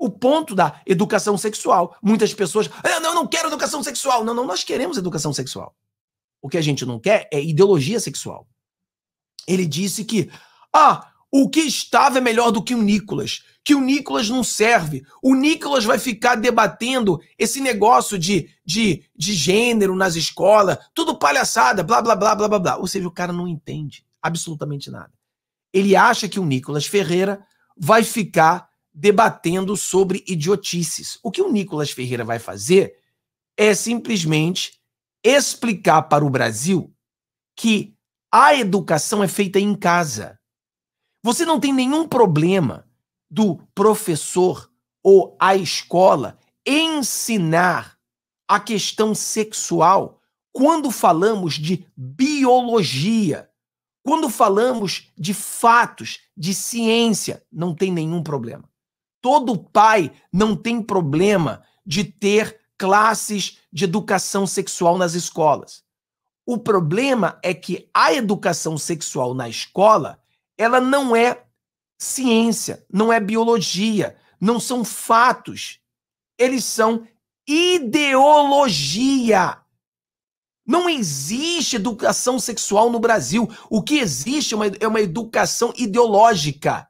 o ponto da educação sexual. Muitas pessoas, ah, não, não quero educação sexual. Não, não, nós queremos educação sexual. O que a gente não quer é ideologia sexual. Ele disse que, ah, o que estava é melhor do que o Nicolas, que o Nicolas não serve. O Nicolas vai ficar debatendo esse negócio de, de, de gênero nas escolas, tudo palhaçada, blá, blá, blá, blá, blá, blá. Ou seja, o cara não entende absolutamente nada. Ele acha que o Nicolas Ferreira vai ficar debatendo sobre idiotices. O que o Nicolas Ferreira vai fazer é simplesmente explicar para o Brasil que a educação é feita em casa. Você não tem nenhum problema do professor ou a escola ensinar a questão sexual quando falamos de biologia, quando falamos de fatos, de ciência, não tem nenhum problema. Todo pai não tem problema de ter classes de educação sexual nas escolas. O problema é que a educação sexual na escola, ela não é ciência, não é biologia, não são fatos. Eles são ideologia. Não existe educação sexual no Brasil. O que existe é uma, é uma educação ideológica.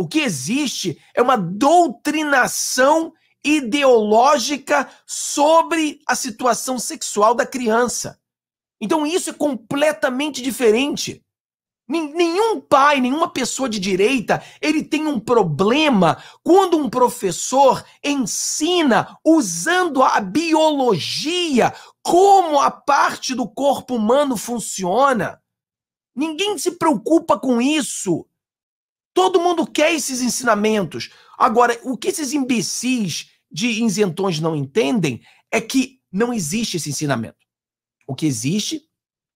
O que existe é uma doutrinação ideológica sobre a situação sexual da criança. Então isso é completamente diferente. Nenhum pai, nenhuma pessoa de direita, ele tem um problema quando um professor ensina usando a biologia como a parte do corpo humano funciona. Ninguém se preocupa com isso. Todo mundo quer esses ensinamentos. Agora, o que esses imbecis de isentões não entendem é que não existe esse ensinamento. O que existe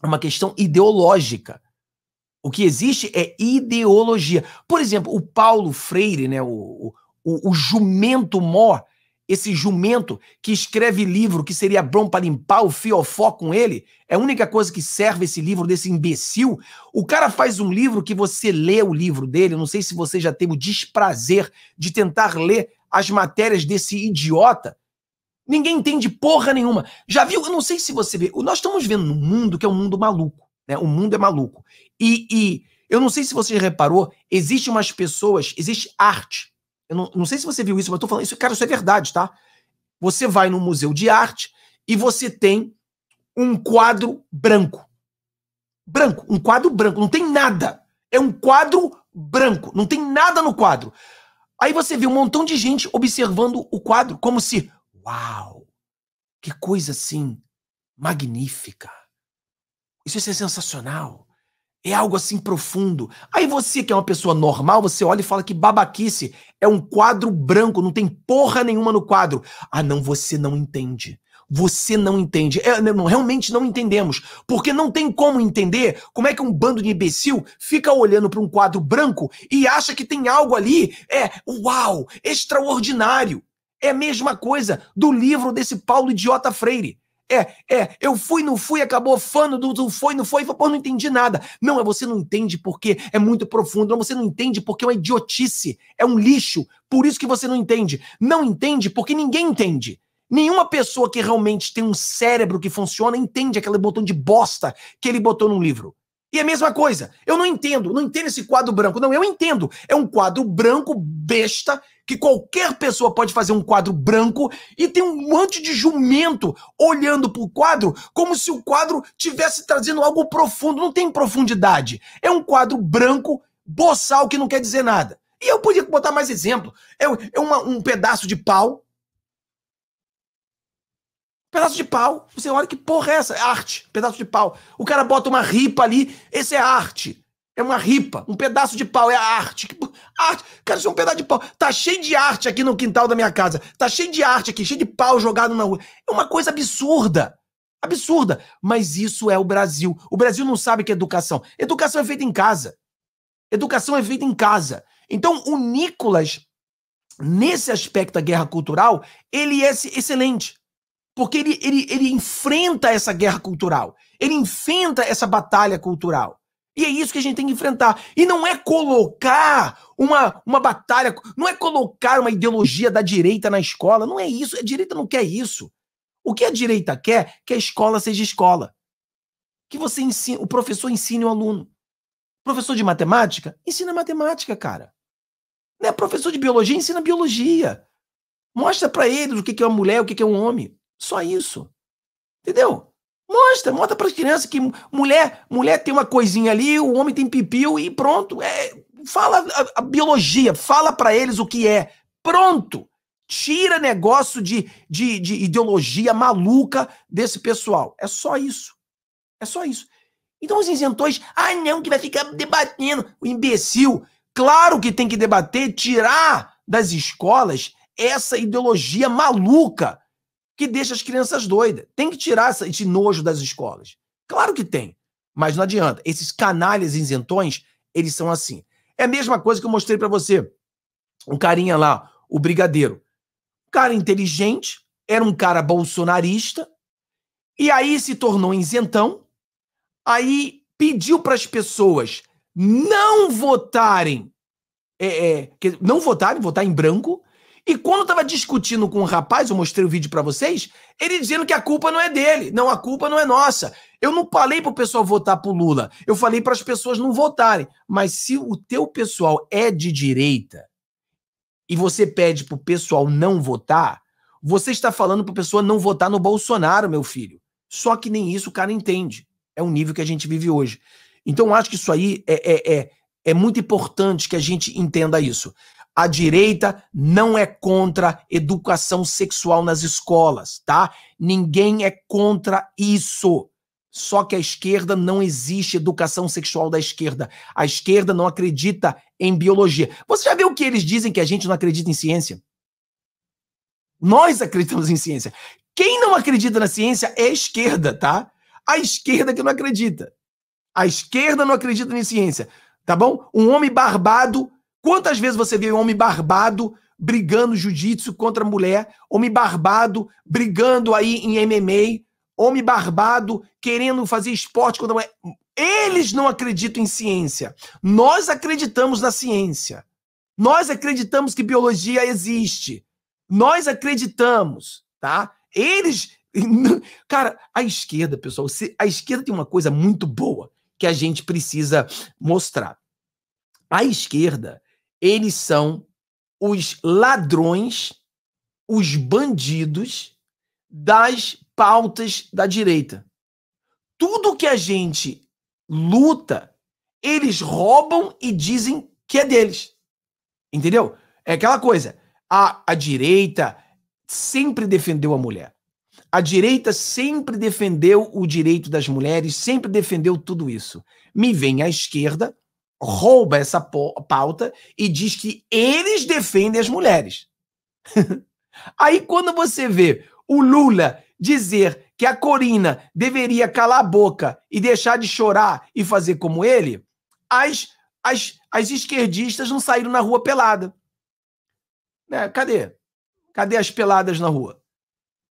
é uma questão ideológica. O que existe é ideologia. Por exemplo, o Paulo Freire, né, o, o, o jumento mor, esse jumento que escreve livro que seria bom para limpar o fiofó com ele, é a única coisa que serve esse livro desse imbecil. O cara faz um livro que você lê o livro dele, não sei se você já teve o desprazer de tentar ler as matérias desse idiota. Ninguém entende porra nenhuma. Já viu? Eu não sei se você vê. Nós estamos vendo um mundo que é um mundo maluco. Né? O mundo é maluco. E, e eu não sei se você reparou, existem umas pessoas, existe arte eu não, não sei se você viu isso, mas eu tô falando isso, cara, isso é verdade, tá? Você vai num museu de arte e você tem um quadro branco. Branco, um quadro branco, não tem nada. É um quadro branco, não tem nada no quadro. Aí você vê um montão de gente observando o quadro como se, uau, que coisa assim magnífica. Isso é sensacional. É algo assim profundo. Aí você, que é uma pessoa normal, você olha e fala que babaquice é um quadro branco, não tem porra nenhuma no quadro. Ah, não, você não entende. Você não entende. É, não, realmente não entendemos. Porque não tem como entender como é que um bando de imbecil fica olhando para um quadro branco e acha que tem algo ali, é, uau, extraordinário. É a mesma coisa do livro desse Paulo Idiota Freire. É, é, eu fui, não fui, acabou fano do, do foi, não foi, pô, não entendi nada. Não, é você não entende porque é muito profundo, não, você não entende porque é uma idiotice, é um lixo, por isso que você não entende. Não entende porque ninguém entende. Nenhuma pessoa que realmente tem um cérebro que funciona entende aquele botão de bosta que ele botou num livro. E a mesma coisa, eu não entendo, não entendo esse quadro branco. Não, eu entendo. É um quadro branco, besta, que qualquer pessoa pode fazer um quadro branco e tem um monte de jumento olhando pro quadro como se o quadro tivesse trazendo algo profundo. Não tem profundidade. É um quadro branco, boçal, que não quer dizer nada. E eu podia botar mais exemplo. É, é uma, um pedaço de pau. Pedaço de pau. Você olha que porra é essa? É arte. Pedaço de pau. O cara bota uma ripa ali. Esse é arte. É uma ripa, um pedaço de pau, é a arte. arte. Cara, isso é um pedaço de pau. Tá cheio de arte aqui no quintal da minha casa. Tá cheio de arte aqui, cheio de pau jogado na rua. É uma coisa absurda. Absurda. Mas isso é o Brasil. O Brasil não sabe o que é educação. Educação é feita em casa. Educação é feita em casa. Então, o Nicolas, nesse aspecto da guerra cultural, ele é excelente. Porque ele, ele, ele enfrenta essa guerra cultural. Ele enfrenta essa batalha cultural. E é isso que a gente tem que enfrentar. E não é colocar uma, uma batalha, não é colocar uma ideologia da direita na escola. Não é isso. A direita não quer isso. O que a direita quer que a escola seja escola. Que você ensine, o professor ensine o aluno. Professor de matemática, ensina matemática, cara. Né, professor de biologia, ensina biologia. Mostra para eles o que é uma mulher, o que é um homem. Só isso. Entendeu? Mostra, mostra para as crianças que mulher, mulher tem uma coisinha ali, o homem tem pipiu e pronto. É, fala a, a biologia, fala para eles o que é. Pronto. Tira negócio de, de, de ideologia maluca desse pessoal. É só isso. É só isso. Então os isentões, ah não, que vai ficar debatendo. O imbecil, claro que tem que debater, tirar das escolas essa ideologia maluca que deixa as crianças doidas. Tem que tirar esse nojo das escolas. Claro que tem, mas não adianta. Esses canalhas isentões, eles são assim. É a mesma coisa que eu mostrei para você. Um carinha lá, o brigadeiro. Um cara inteligente, era um cara bolsonarista, e aí se tornou isentão. Aí pediu para as pessoas não votarem, é, é, não votarem, votar em branco, e quando eu tava discutindo com um rapaz, eu mostrei o vídeo para vocês, ele dizendo que a culpa não é dele. Não, a culpa não é nossa. Eu não falei pro pessoal votar pro Lula. Eu falei para as pessoas não votarem. Mas se o teu pessoal é de direita e você pede pro pessoal não votar, você está falando pro pessoa não votar no Bolsonaro, meu filho. Só que nem isso o cara entende. É o nível que a gente vive hoje. Então, acho que isso aí é, é, é, é muito importante que a gente entenda isso a direita não é contra educação sexual nas escolas, tá? Ninguém é contra isso. Só que a esquerda não existe educação sexual da esquerda. A esquerda não acredita em biologia. Você já viu o que eles dizem que a gente não acredita em ciência? Nós acreditamos em ciência. Quem não acredita na ciência é a esquerda, tá? A esquerda que não acredita. A esquerda não acredita em ciência, tá bom? Um homem barbado Quantas vezes você vê homem barbado brigando jiu-jitsu contra mulher, homem barbado brigando aí em MMA, homem barbado querendo fazer esporte contra mulher? Eles não acreditam em ciência. Nós acreditamos na ciência. Nós acreditamos que biologia existe. Nós acreditamos, tá? Eles. Cara, a esquerda, pessoal, a esquerda tem uma coisa muito boa que a gente precisa mostrar. A esquerda, eles são os ladrões, os bandidos das pautas da direita. Tudo que a gente luta, eles roubam e dizem que é deles. Entendeu? É aquela coisa. A, a direita sempre defendeu a mulher. A direita sempre defendeu o direito das mulheres, sempre defendeu tudo isso. Me vem a esquerda rouba essa pauta e diz que eles defendem as mulheres. Aí quando você vê o Lula dizer que a Corina deveria calar a boca e deixar de chorar e fazer como ele, as, as, as esquerdistas não saíram na rua pelada. Né? Cadê? Cadê as peladas na rua?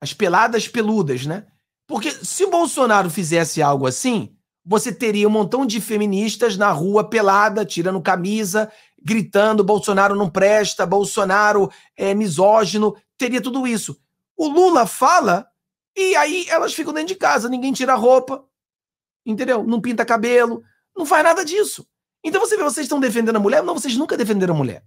As peladas peludas, né? Porque se o Bolsonaro fizesse algo assim, você teria um montão de feministas na rua pelada, tirando camisa, gritando: Bolsonaro não presta, Bolsonaro é misógino, teria tudo isso. O Lula fala e aí elas ficam dentro de casa, ninguém tira a roupa, entendeu? Não pinta cabelo, não faz nada disso. Então você vê, vocês estão defendendo a mulher? Não, vocês nunca defenderam a mulher.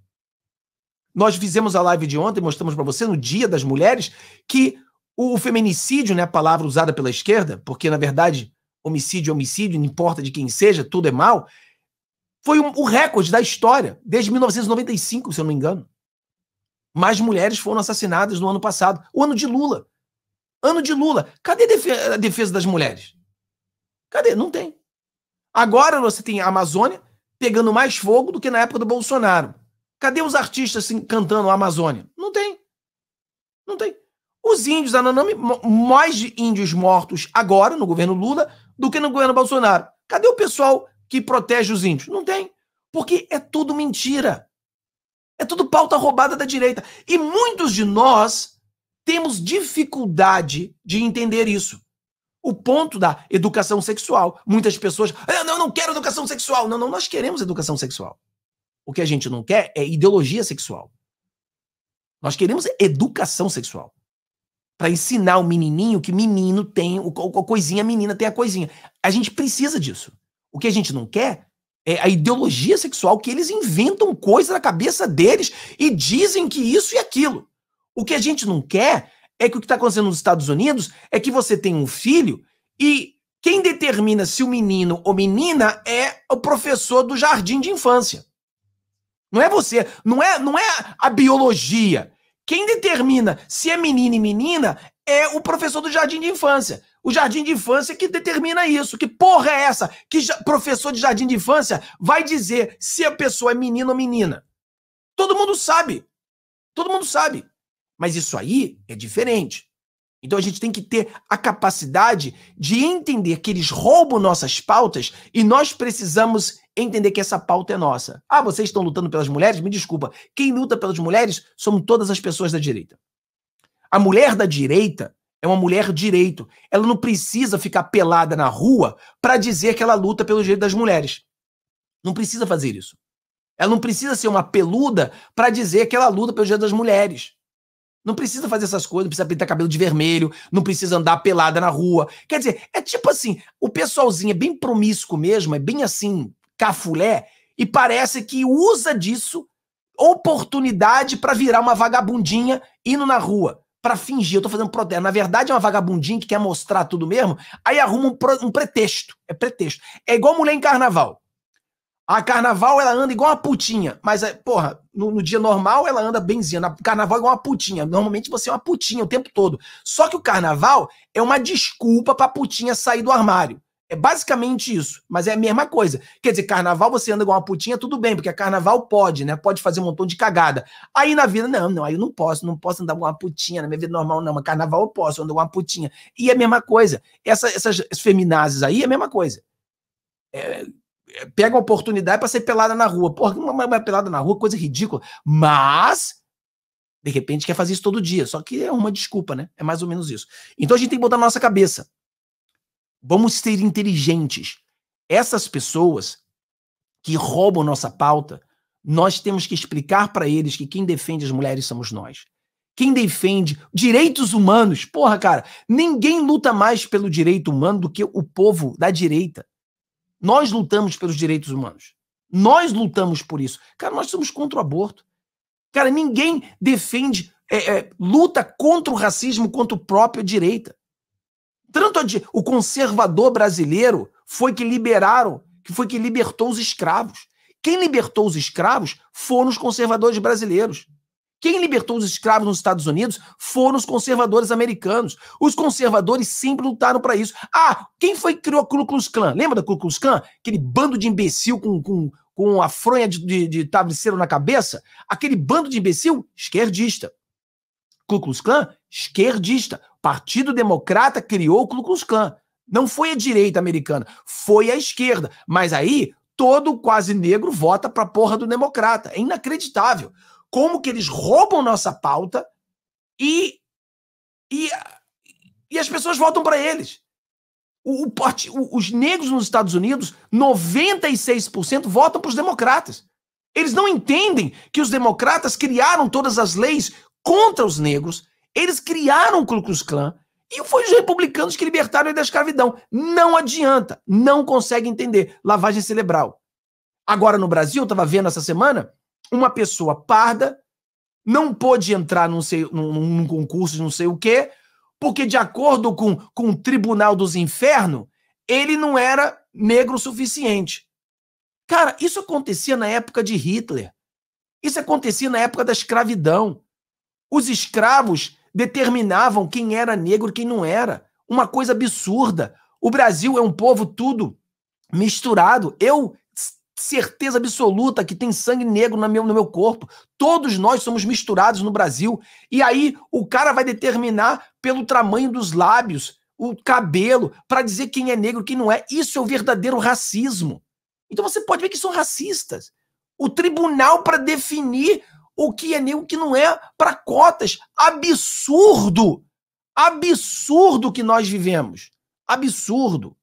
Nós fizemos a live de ontem, mostramos para você no Dia das Mulheres que o feminicídio, né, a palavra usada pela esquerda, porque na verdade homicídio, homicídio, não importa de quem seja, tudo é mal, foi um, o recorde da história, desde 1995, se eu não me engano. Mais mulheres foram assassinadas no ano passado, o ano de Lula. Ano de Lula. Cadê a defesa, a defesa das mulheres? Cadê? Não tem. Agora você tem a Amazônia pegando mais fogo do que na época do Bolsonaro. Cadê os artistas assim, cantando a Amazônia? Não tem. Não tem. Os índios, a mais índios mortos agora no governo Lula do que no governo Bolsonaro. Cadê o pessoal que protege os índios? Não tem. Porque é tudo mentira. É tudo pauta roubada da direita. E muitos de nós temos dificuldade de entender isso. O ponto da educação sexual. Muitas pessoas. Ah, não, não quero educação sexual. Não, não, nós queremos educação sexual. O que a gente não quer é ideologia sexual. Nós queremos educação sexual para ensinar o menininho que menino tem, o, o coisinha menina tem a coisinha. A gente precisa disso. O que a gente não quer é a ideologia sexual que eles inventam coisa na cabeça deles e dizem que isso e aquilo. O que a gente não quer é que o que está acontecendo nos Estados Unidos é que você tem um filho e quem determina se o menino ou menina é o professor do jardim de infância. Não é você, não é, não é a biologia. Quem determina se é menino e menina é o professor do jardim de infância. O jardim de infância é que determina isso. Que porra é essa? Que professor de jardim de infância vai dizer se a pessoa é menino ou menina? Todo mundo sabe. Todo mundo sabe. Mas isso aí é diferente. Então a gente tem que ter a capacidade de entender que eles roubam nossas pautas e nós precisamos entender que essa pauta é nossa. Ah, vocês estão lutando pelas mulheres? Me desculpa. Quem luta pelas mulheres somos todas as pessoas da direita. A mulher da direita é uma mulher direito. Ela não precisa ficar pelada na rua para dizer que ela luta pelo direito das mulheres. Não precisa fazer isso. Ela não precisa ser uma peluda para dizer que ela luta pelo direito das mulheres. Não precisa fazer essas coisas, não precisa pintar cabelo de vermelho, não precisa andar pelada na rua. Quer dizer, é tipo assim, o pessoalzinho é bem promíscuo mesmo, é bem assim, Cafulé e parece que usa disso oportunidade para virar uma vagabundinha indo na rua para fingir, eu tô fazendo protesto. Na verdade, é uma vagabundinha que quer mostrar tudo mesmo, aí arruma um, pro, um, pretexto. É pretexto. É igual mulher em carnaval. A carnaval, ela anda igual uma putinha. Mas, é, porra, no, no dia normal, ela anda benzinha. Na carnaval, é igual uma putinha. Normalmente, você é uma putinha o tempo todo. Só que o carnaval é uma desculpa pra putinha sair do armário. É basicamente isso, mas é a mesma coisa. Quer dizer, carnaval você anda com uma putinha, tudo bem, porque carnaval pode, né? Pode fazer um montão de cagada. Aí na vida, não, não, aí eu não posso, não posso andar com uma putinha, na minha vida normal não, mas carnaval eu posso, eu ando com uma putinha. E é a mesma coisa. Essa, essas feminazes aí é a mesma coisa. É, é, pega a oportunidade para ser pelada na rua. Porra, uma, uma é pelada na rua, coisa ridícula. Mas de repente quer fazer isso todo dia, só que é uma desculpa, né? É mais ou menos isso. Então a gente tem que botar na nossa cabeça. Vamos ser inteligentes. Essas pessoas que roubam nossa pauta, nós temos que explicar para eles que quem defende as mulheres somos nós. Quem defende direitos humanos, porra, cara, ninguém luta mais pelo direito humano do que o povo da direita. Nós lutamos pelos direitos humanos. Nós lutamos por isso. Cara, nós somos contra o aborto. Cara, ninguém defende, é, é, luta contra o racismo, contra o próprio direita. Tanto o conservador brasileiro foi que liberaram, que foi que libertou os escravos. Quem libertou os escravos foram os conservadores brasileiros. Quem libertou os escravos nos Estados Unidos foram os conservadores americanos. Os conservadores sempre lutaram para isso. Ah, quem foi que criou a Ku Klux Klan? Lembra da Ku Klux Klan? Aquele bando de imbecil com, com, com a fronha de, de, de, na cabeça? Aquele bando de imbecil esquerdista. Ku Klux Klan, esquerdista. O Partido Democrata criou o Ku Klux Klan. Não foi a direita americana, foi a esquerda. Mas aí todo quase negro vota pra porra do democrata. É inacreditável. Como que eles roubam nossa pauta e e, e as pessoas votam para eles. O, o, o, os negros nos Estados Unidos, 96% votam para os democratas. Eles não entendem que os democratas criaram todas as leis contra os negros, eles criaram o Ku Klux Klan e foi os republicanos que libertaram ele da escravidão. Não adianta, não consegue entender. Lavagem cerebral. Agora no Brasil, eu estava vendo essa semana, uma pessoa parda não pôde entrar num, sei, num, num concurso de não sei o quê, porque de acordo com, com o Tribunal dos Infernos, ele não era negro o suficiente. Cara, isso acontecia na época de Hitler. Isso acontecia na época da escravidão. Os escravos determinavam quem era negro e quem não era. Uma coisa absurda. O Brasil é um povo tudo misturado. Eu, certeza absoluta que tem sangue negro no meu, no meu corpo. Todos nós somos misturados no Brasil. E aí o cara vai determinar pelo tamanho dos lábios, o cabelo, para dizer quem é negro e quem não é. Isso é o verdadeiro racismo. Então você pode ver que são racistas. O tribunal para definir o que é nem o que não é, para cotas. Absurdo! Absurdo que nós vivemos. Absurdo.